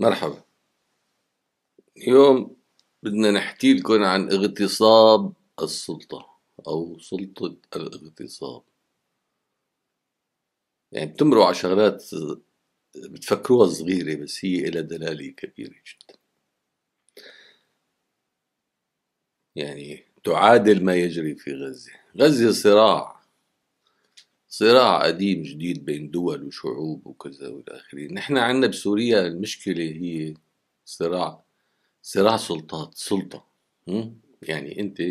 مرحبا اليوم بدنا نحكي لكم عن اغتصاب السلطة أو سلطة الاغتصاب يعني بتمروا على شغلات بتفكروها صغيرة بس هي لها دلالة كبيرة جدا يعني تعادل ما يجري في غزة غزة صراع صراع قديم جديد بين دول وشعوب وكذا والآخرين نحن عندنا بسوريا المشكلة هي صراع صراع سلطات سلطة يعني أنت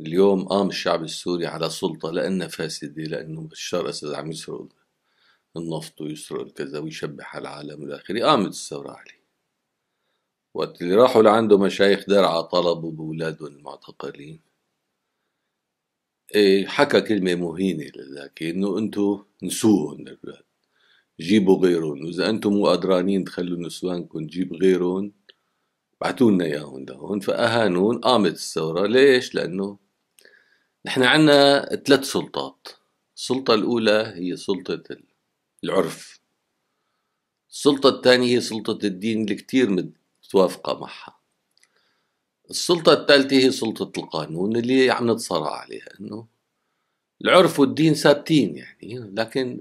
اليوم قام الشعب السوري على سلطة لأنها فاسدة لأنه بشار أسد عم يسرق النفط ويسرق الكذا ويشبح على العالم والى اخره قامت الثوره عليه وقت اللي راحوا لعنده مشايخ درعا طلبوا باولادهم المعتقلين إيه، حكى كلمة مهينة لذاك إنه أنتم نسوهم للبلاد جيبوا غيرهم وإذا أنتم مو قدرانين تخلوا نسوانكم تجيب غيرهم بعتوا لنا إياهم لهون فأهانون قامت الثورة ليش؟ لأنه نحن عنا ثلاث سلطات السلطة الأولى هي سلطة العرف السلطة الثانية هي سلطة الدين اللي كتير متوافقة معها السلطة الثالثة هي سلطة القانون اللي عم نتصارع عليها انه العرف والدين ثابتين يعني لكن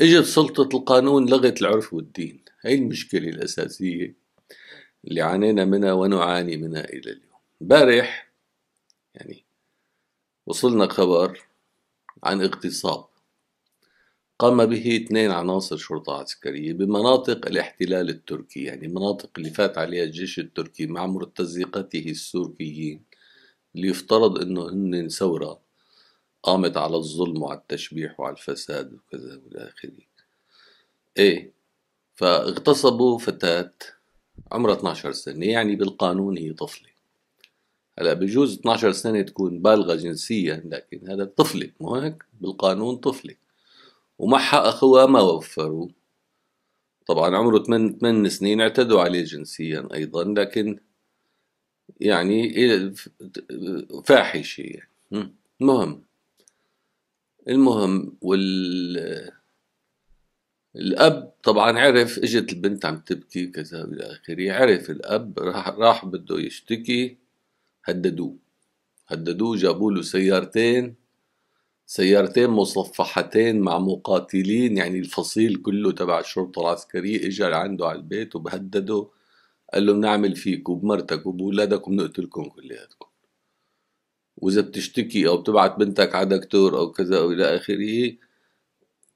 اجت سلطة القانون لغت العرف والدين هي المشكلة الأساسية اللي عانينا منها ونعاني منها إلى اليوم امبارح يعني وصلنا خبر عن اغتصاب قام به اثنين عناصر شرطة عسكرية بمناطق الاحتلال التركي يعني مناطق اللي فات عليها الجيش التركي مع مرتزقته السوريين اللي يفترض انه هن ثورة قامت على الظلم وعلى التشبيح وعلى الفساد وكذا والى اخره ايه فاغتصبوا فتاة عمرها 12 سنة يعني بالقانون هي طفلة هلا بجوز 12 سنة تكون بالغة جنسيا لكن هذا طفلة مو هيك بالقانون طفلة ومعها أخوها ما وفروا طبعا عمره 8 8 سنين اعتدوا عليه جنسيا أيضا لكن يعني إيه، فاحشة يعني المهم المهم وال الأب طبعا عرف اجت البنت عم تبكي كذا إلى آخره عرف الأب راح راح بده يشتكي هددوه هددوه جابوا له سيارتين سيارتين مصفحتين مع مقاتلين يعني الفصيل كله تبع الشرطة العسكرية اجى لعنده على البيت وبهدده قال له بنعمل فيك وبمرتك وبولادك وبنقتلكم كلياتكم وإذا بتشتكي أو بتبعت بنتك على دكتور أو كذا أو إلى آخره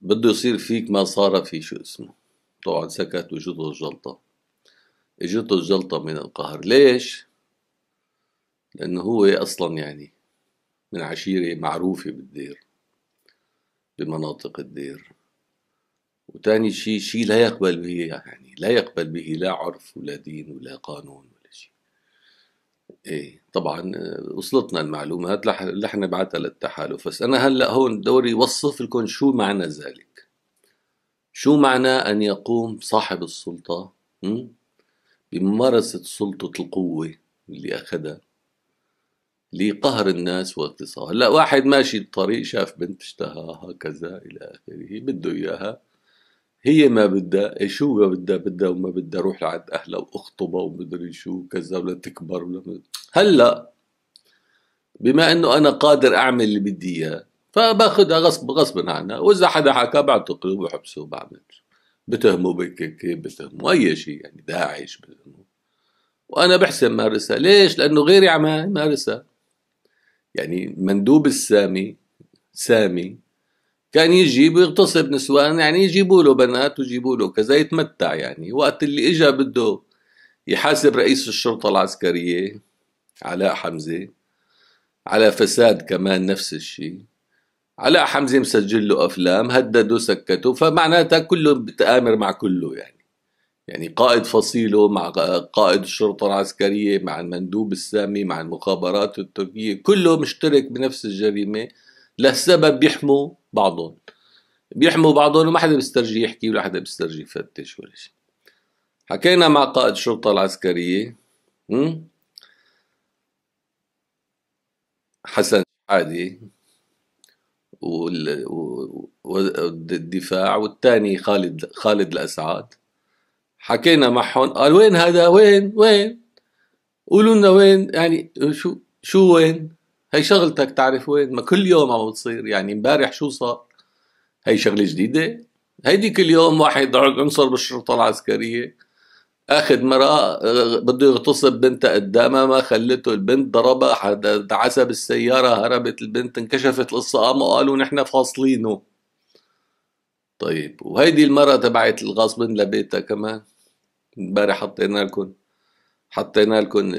بده يصير فيك ما صار في شو اسمه طبعا سكت وجده الجلطة اجته الجلطة من القهر ليش؟ لأنه هو أصلا يعني من عشيرة معروفة بالدير بمناطق الدير وتاني شيء شيء لا يقبل به يعني لا يقبل به لا عرف ولا دين ولا قانون ولا شيء ايه طبعا وصلتنا المعلومات رح نبعثها للتحالف بس انا هلا هون دوري وصف لكم شو معنى ذلك شو معنى ان يقوم صاحب السلطه بممارسه سلطه القوه اللي اخذها لقهر الناس واغتصاب هلا واحد ماشي الطريق شاف بنت اشتهاها كذا الى اخره بده اياها هي ما بدها شو ما بدها بدها وما بدها روح لعند اهلها واخطبها ومدري شو كذا ولا تكبر ولا مدري. هلا بما انه انا قادر اعمل اللي بدي اياه فباخذها غصب غصب عنها واذا حدا حكى بعتقله وبحبسه وبعمل بتهمه بكيكي بتهمه اي شيء يعني داعش بتهمه وانا بحسن مارسها ليش لانه غيري عم مارسها يعني مندوب السامي سامي كان يجي ويغتصب نسوان يعني يجيبوا له بنات ويجيبوا له كذا يتمتع يعني وقت اللي اجى بده يحاسب رئيس الشرطة العسكرية علاء حمزة على فساد كمان نفس الشيء علاء حمزة مسجل له أفلام هدده سكته فمعناتها كله بتآمر مع كله يعني يعني قائد فصيله مع قائد الشرطة العسكرية مع المندوب السامي مع المخابرات التركية كله مشترك بنفس الجريمة لسبب بيحموا بعضهم بيحموا بعضهم وما حدا بيسترجي يحكي ولا حدا بيسترجي يفتش ولا شيء حكينا مع قائد الشرطة العسكرية حسن عادي والدفاع والثاني خالد خالد الاسعد حكينا معهم قال وين هذا وين وين قولوا لنا وين يعني شو شو وين هي شغلتك تعرف وين ما كل يوم عم بتصير يعني امبارح شو صار هي شغله جديده هيدي كل يوم واحد عنصر بالشرطه العسكريه اخذ مرأة آه، بده يغتصب بنتها قدامها ما خلته البنت ضربها حدا دعسها بالسياره هربت البنت انكشفت القصه قاموا قالوا نحن فاصلينه طيب وهيدي المرة تبعت الغصب لبيتها كمان امبارح حطينا لكم حطينا لكم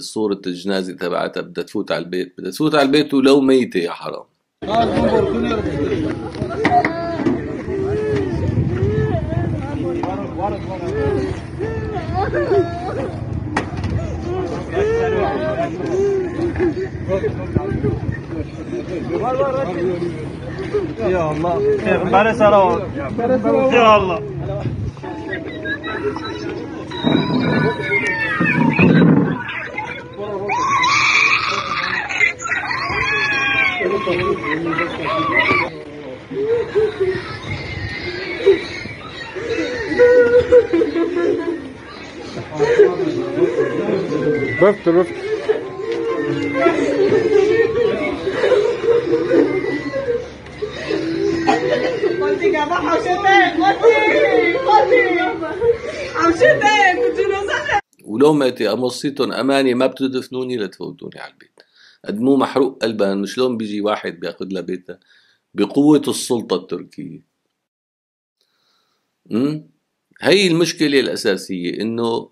صورة الجنازة تبعتها بدها تفوت على البيت بدها تفوت على البيت ولو ميتة يا حرام يا الله پیغمبر سلام يا الله بفت بفت لومتي امصيتهم اماني ما بتدفنوني لتفوتوني على البيت قدموا محروق قلبها مش لون بيجي واحد بياخذ لها بيتها بقوة السلطة التركية امم هي المشكلة الأساسية إنه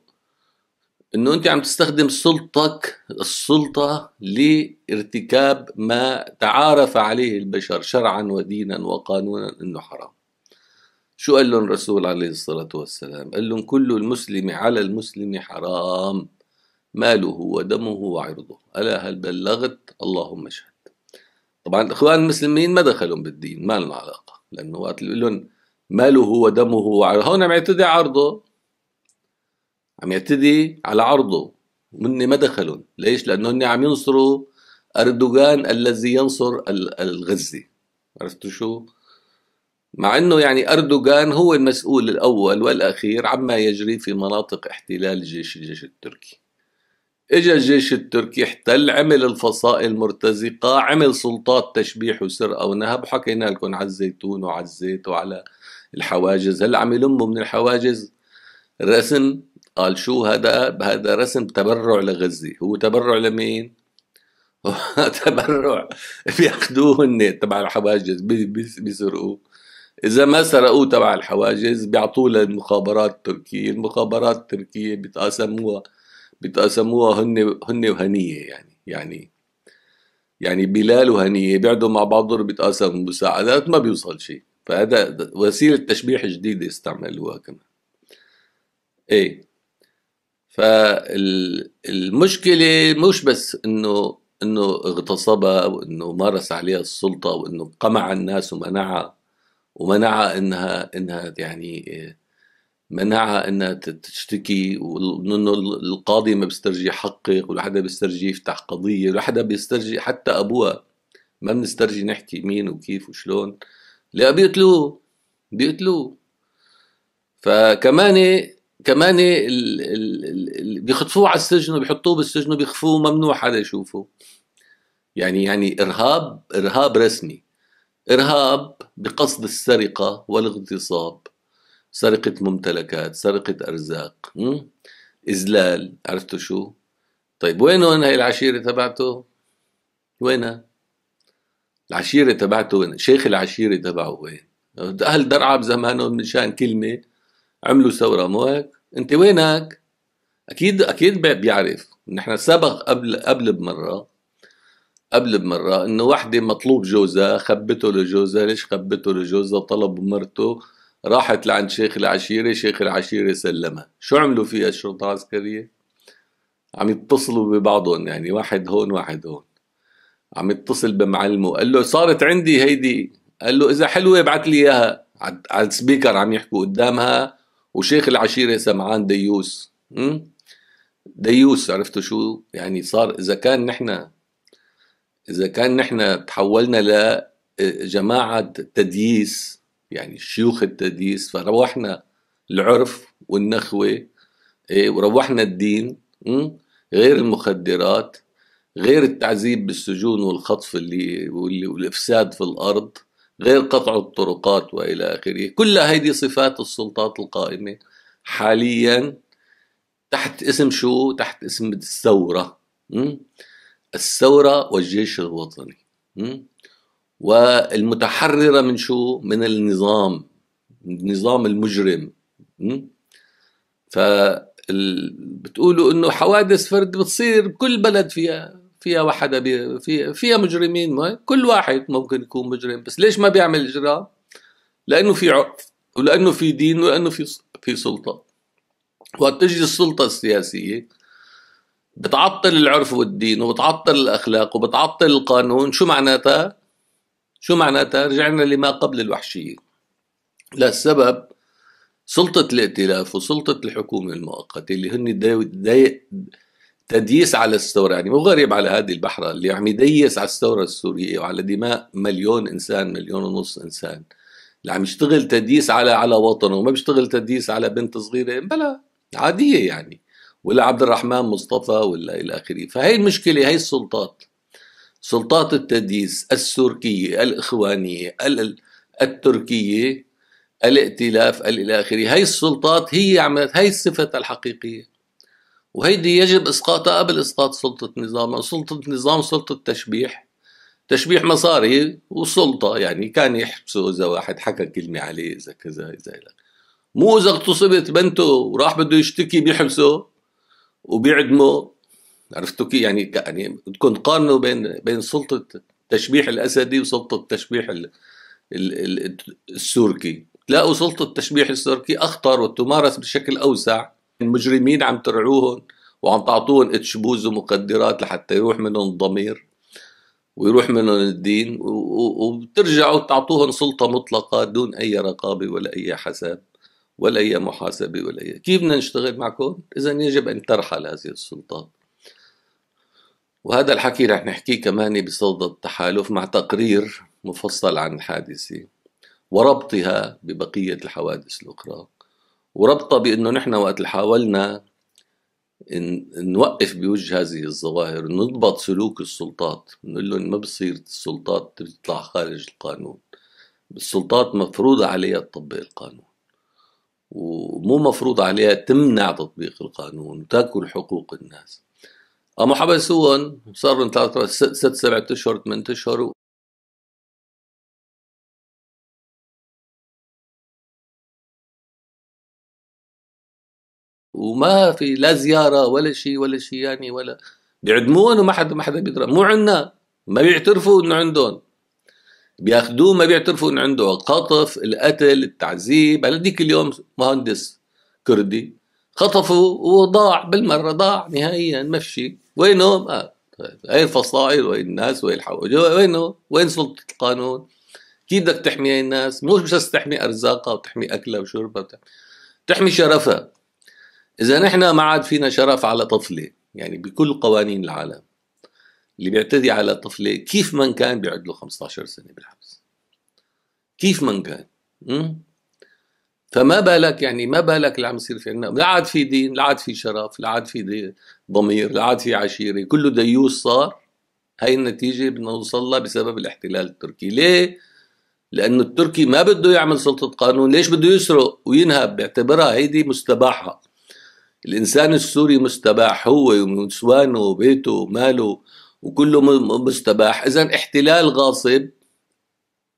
إنه أنت عم تستخدم سلطتك السلطة لارتكاب ما تعارف عليه البشر شرعا ودينا وقانونا إنه حرام شو قال لهم الرسول عليه الصلاة والسلام قال لهم كل المسلم على المسلم حرام ماله ودمه وعرضه ألا هل بلغت اللهم اشهد طبعا الإخوان المسلمين ما دخلهم بالدين ما لهم علاقة لأنه وقت اللي لهم ماله ودمه وعرضه هون عم يعتدي عرضه عم يعتدي على عرضه ومن ما دخلهم ليش لأنه هني عم ينصروا أردوغان الذي ينصر الغزي عرفتوا شو؟ مع انه يعني اردوغان هو المسؤول الاول والاخير عما يجري في مناطق احتلال جيش الجيش التركي اجى الجيش التركي احتل عمل الفصائل مرتزقة عمل سلطات تشبيح وسرقة ونهب حكينا لكم على الزيتون وعلى الزيت وعلى الحواجز هل عم يلموا من الحواجز رسم قال شو هذا هذا رسم تبرع لغزة هو تبرع لمين تبرع بياخدوه هن تبع الحواجز بيسرقوه اذا ما سرقوه تبع الحواجز بيعطوه للمخابرات التركيه المخابرات التركيه بتقاسموها بتقاسموها هن هن وهنيه يعني يعني يعني بلال وهنيه بيقعدوا مع بعضهم بيتقاسموا مساعدات ما بيوصل شيء فهذا وسيله تشبيح جديده استعملوها كمان ايه فالمشكله مش بس انه انه اغتصبها وانه مارس عليها السلطه وانه قمع الناس ومنعها ومنعها انها انها يعني منعها انها تشتكي وانه القاضي ما بيسترجي يحقق ولا حدا بيسترجي يفتح قضيه ولا حدا بيسترجي حتى ابوها ما بنسترجي نحكي مين وكيف وشلون لا بيقتلوه بيقتلوه فكمان كمان بيخطفوه على السجن وبيحطوه بالسجن وبيخفوه ممنوع حدا يشوفه يعني يعني ارهاب ارهاب رسمي إرهاب بقصد السرقة والاغتصاب سرقة ممتلكات سرقة أرزاق إذلال عرفتوا شو طيب وين وين هاي العشيرة تبعته وينها العشيرة تبعته وين شيخ العشيرة تبعه وين أهل درعا بزمانهم من شان كلمة عملوا ثورة مو هيك أنت وينك أكيد أكيد بيعرف نحن سبق قبل قبل بمرة قبل بمرة انه وحدة مطلوب جوزها خبته لجوزها ليش خبته لجوزها طلب مرته راحت لعند شيخ العشيرة شيخ العشيرة سلمها شو عملوا فيها الشرطة العسكرية عم يتصلوا ببعضهم يعني واحد هون واحد هون عم يتصل بمعلمه قال له صارت عندي هيدي قال له اذا حلوه ابعت لي اياها على السبيكر عم يحكوا قدامها وشيخ العشيره سمعان ديوس ديوس عرفتوا شو يعني صار اذا كان نحن اذا كان نحن تحولنا لجماعه آه، تدييس يعني شيوخ التدييس فروحنا العرف والنخوه إيه، وروحنا الدين غير المخدرات غير التعذيب بالسجون والخطف اللي والافساد في الارض غير قطع الطرقات والى اخره كل هذه صفات السلطات القائمه حاليا تحت اسم شو تحت اسم الثوره الثورة والجيش الوطني والمتحررة من شو؟ من النظام النظام المجرم ف بتقولوا انه حوادث فرد بتصير بكل بلد فيها فيها وحدا فيها, فيها مجرمين ما كل واحد ممكن يكون مجرم بس ليش ما بيعمل اجرام؟ لانه في عرف ولانه في دين ولانه في في سلطه وقت تجي السلطه السياسيه بتعطل العرف والدين وبتعطل الاخلاق وبتعطل القانون شو معناتها شو معناتها رجعنا لما قبل الوحشيه للسبب سلطة الائتلاف وسلطة الحكومة المؤقتة اللي هن داي تديس على الثورة يعني مو غريب على هذه البحرة اللي عم يديس على الثورة السورية وعلى دماء مليون إنسان مليون ونص إنسان اللي عم يشتغل تديس على على وطنه وما بيشتغل تديس على بنت صغيرة بلا عادية يعني ولا عبد الرحمن مصطفى ولا الى اخره فهي المشكله هي السلطات سلطات التدليس السوركيه الاخوانيه التركيه الائتلاف الى اخره هي السلطات هي عملت هي الصفه الحقيقيه وهيدي يجب اسقاطها قبل اسقاط سلطه نظام سلطه نظام سلطه تشبيح تشبيح مصاري وسلطه يعني كان يحبسوا اذا واحد حكى كلمه عليه اذا كذا اذا مو اذا اغتصبت بنته وراح بده يشتكي بيحبسه وبيعدموا عرفتوا كيف يعني يعني بدكم تقارنوا بين بين سلطه تشبيح الاسدي وسلطه التشبيح ال ال السوركي تلاقوا سلطه التشبيح السوركي اخطر وتمارس بشكل اوسع المجرمين عم ترعوهم وعم تعطوهم اتشبوز ومخدرات لحتى يروح منهم الضمير ويروح منهم الدين وبترجعوا تعطوهم سلطه مطلقه دون اي رقابه ولا اي حساب ولا هي محاسبة ولا هي كيف بدنا نشتغل معكم إذا يجب أن ترحل هذه السلطات وهذا الحكي رح نحكيه كمان بصدد التحالف مع تقرير مفصل عن الحادثة وربطها ببقية الحوادث الأخرى وربطها بأنه نحن وقت حاولنا نوقف بوجه هذه الظواهر نضبط سلوك السلطات نقول لهم ما بصير السلطات تطلع خارج القانون السلطات مفروض عليها تطبق القانون ومو مفروض عليها تمنع تطبيق القانون وتاكل حقوق الناس اما حبسوهم صار من ثلاث ست سبعة اشهر ثمان اشهر وما في لا زياره ولا شيء ولا شيء يعني ولا بيعدموهم وما حدا ما حدا بيدرى مو عندنا ما بيعترفوا انه عندهم بياخدوه ما بيعترفوا ان عنده القطف القتل التعذيب على ديك اليوم مهندس كردي خطفوا وضاع بالمره ضاع نهائيا ما شيء وينه؟ آه. اي الفصائل وين الناس وين الحوجه وينه وين سلطه القانون كيف بدك تحمي الناس مش بس تحمي ارزاقها وتحمي اكلها وشربها وتحمي. تحمي شرفها اذا نحن ما عاد فينا شرف على طفله يعني بكل قوانين العالم اللي بيعتدي على طفله كيف من كان بيعد له 15 سنه بالحبس كيف من كان م? فما بالك يعني ما بالك اللي عم يصير في عنا لا عاد في دين لا عاد في شرف لا عاد في ضمير لا عاد في عشيره كله ديوث صار هاي النتيجه بدنا نوصل لها بسبب الاحتلال التركي ليه لانه التركي ما بده يعمل سلطه قانون ليش بده يسرق وينهب بيعتبرها هيدي مستباحه الانسان السوري مستباح هو ونسوانه وبيته وماله وكله مستباح اذا احتلال غاصب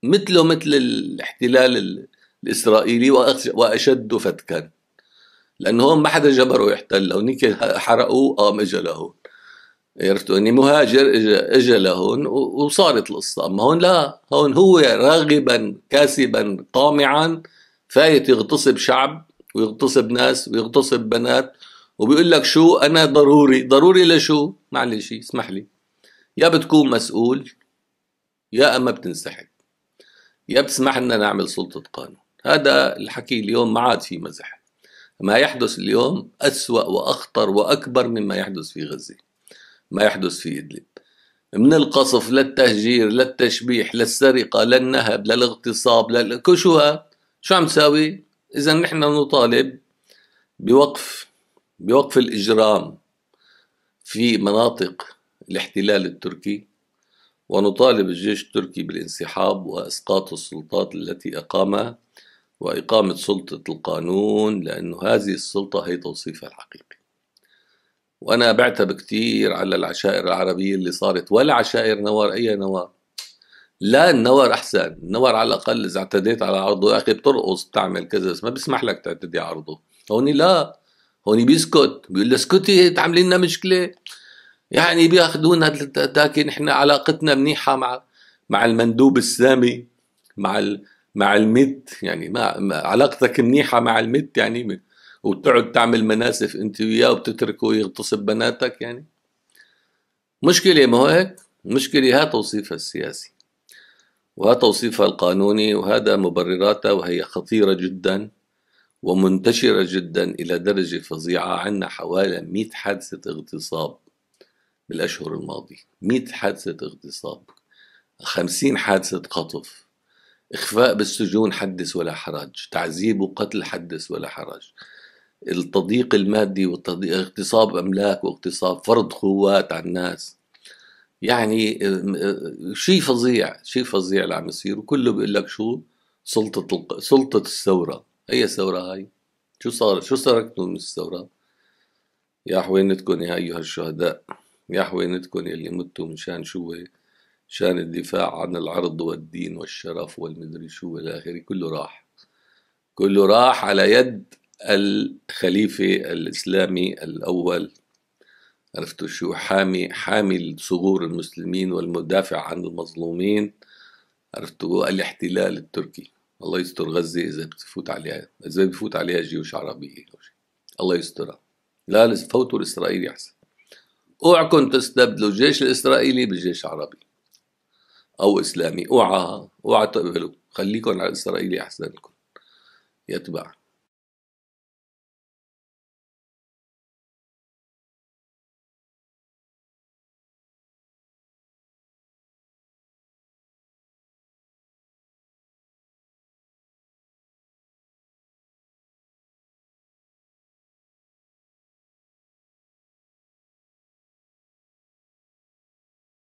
مثله مثل الاحتلال الاسرائيلي واشد فتكا لانه هون ما حدا جبره يحتل هونيك حرقوه قام اجى لهون عرفتوا اني يعني مهاجر اجى اجى لهون وصارت القصه اما هون لا هون هو راغبا كاسبا طامعا فايت يغتصب شعب ويغتصب ناس ويغتصب بنات وبيقول لك شو انا ضروري ضروري لشو معلش اسمح لي يا بتكون مسؤول يا اما بتنسحب يا بتسمح لنا نعمل سلطه قانون هذا الحكي اليوم ما عاد في مزح ما يحدث اليوم أسوأ وأخطر وأكبر مما يحدث في غزة ما يحدث في إدلب من القصف للتهجير للتشبيح للسرقة للنهب للاغتصاب لكل شو شو عم تساوي إذا نحن نطالب بوقف بوقف الإجرام في مناطق الاحتلال التركي ونطالب الجيش التركي بالانسحاب واسقاط السلطات التي اقامها واقامه سلطه القانون لأن هذه السلطه هي توصيفها الحقيقي. وانا بعتب كثير على العشائر العربيه اللي صارت ولا عشائر نوار اي نوار. لا النوار احسن، النوار على الاقل اذا اعتديت على عرضه يا اخي بترقص بتعمل كذا ما بيسمح لك تعتدي عرضه. هوني لا هوني بيسكت بيقول له اسكتي تعملي لنا مشكله يعني بياخذونا لكن نحن علاقتنا منيحه مع مع المندوب السامي مع مع المد يعني ما علاقتك منيحه مع المد يعني وتقعد تعمل مناسف انت وياه وبتتركه يغتصب بناتك يعني مشكله ما هو هيك مشكله ها توصيفها السياسي وها توصيفها القانوني وهذا مبرراتها وهي خطيره جدا ومنتشره جدا الى درجه فظيعه عندنا حوالي 100 حادثه اغتصاب بالأشهر الماضية 100 حادثة اغتصاب 50 حادثة خطف إخفاء بالسجون حدث ولا حرج تعذيب وقتل حدث ولا حرج التضييق المادي والتضييق اغتصاب أملاك واغتصاب فرض قوات على الناس يعني شيء فظيع شيء فظيع اللي عم يصير وكله بيقول لك شو سلطة الق... سلطة الثورة أي ثورة هاي شو صار شو سرقتوا من الثورة يا حوينتكم يا أيها الشهداء يا حوينتكم يلي متوا مشان شو شان الدفاع عن العرض والدين والشرف والمدري شو الى اخره كله راح كله راح على يد الخليفه الاسلامي الاول عرفتوا شو حامي حامي صغور المسلمين والمدافع عن المظلومين عرفتوا الاحتلال التركي الله يستر غزة إذا بتفوت عليها إذا بتفوت عليها جيوش عربية الله يسترها لا فوتوا الإسرائيلي أحسن اوعكم تستبدلوا الجيش الاسرائيلي بالجيش العربي او اسلامي اوعى اوعى تقبلوا خليكم على الاسرائيلي احسن لكم يتبع